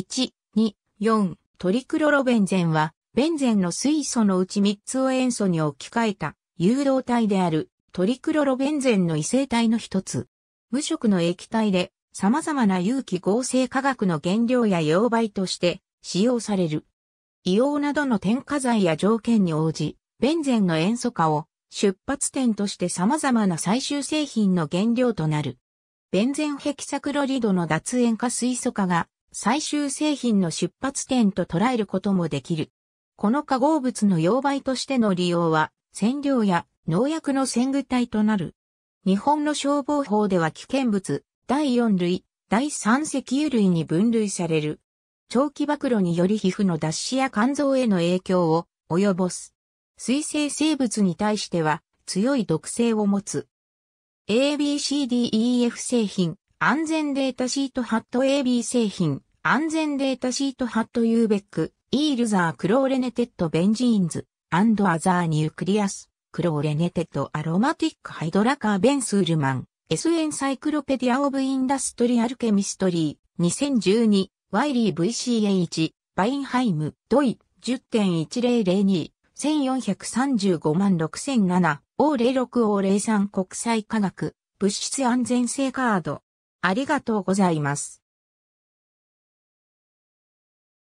1、2、4、トリクロロベンゼンは、ベンゼンの水素のうち3つを塩素に置き換えた誘導体であるトリクロロベンゼンの異性体の一つ。無色の液体で様々な有機合成化学の原料や溶媒として使用される。硫黄などの添加剤や条件に応じ、ベンゼンの塩素化を出発点として様々な最終製品の原料となる。ベンゼンヘキサクロリドの脱塩化水素化が最終製品の出発点と捉えることもできる。この化合物の溶媒としての利用は、染料や農薬の染具体となる。日本の消防法では危険物、第4類、第3石油類に分類される。長期暴露により皮膚の脱脂や肝臓への影響を及ぼす。水生生物に対しては強い毒性を持つ。ABCDEF 製品、安全データシートハット AB 製品、安全データシート派というベック、イールザークローレネテッドベンジーンズ、アンドアザーニュークリアス、クローレネテッドアロマティックハイドラカーベンスールマン、S エンサイクロペディアオブインダストリアルケミストリー、2012、ワイリー v c h バインハイム、ドイ、10.1002、1435万6007、o 0 6ー0 3国際科学、物質安全性カード。ありがとうございます。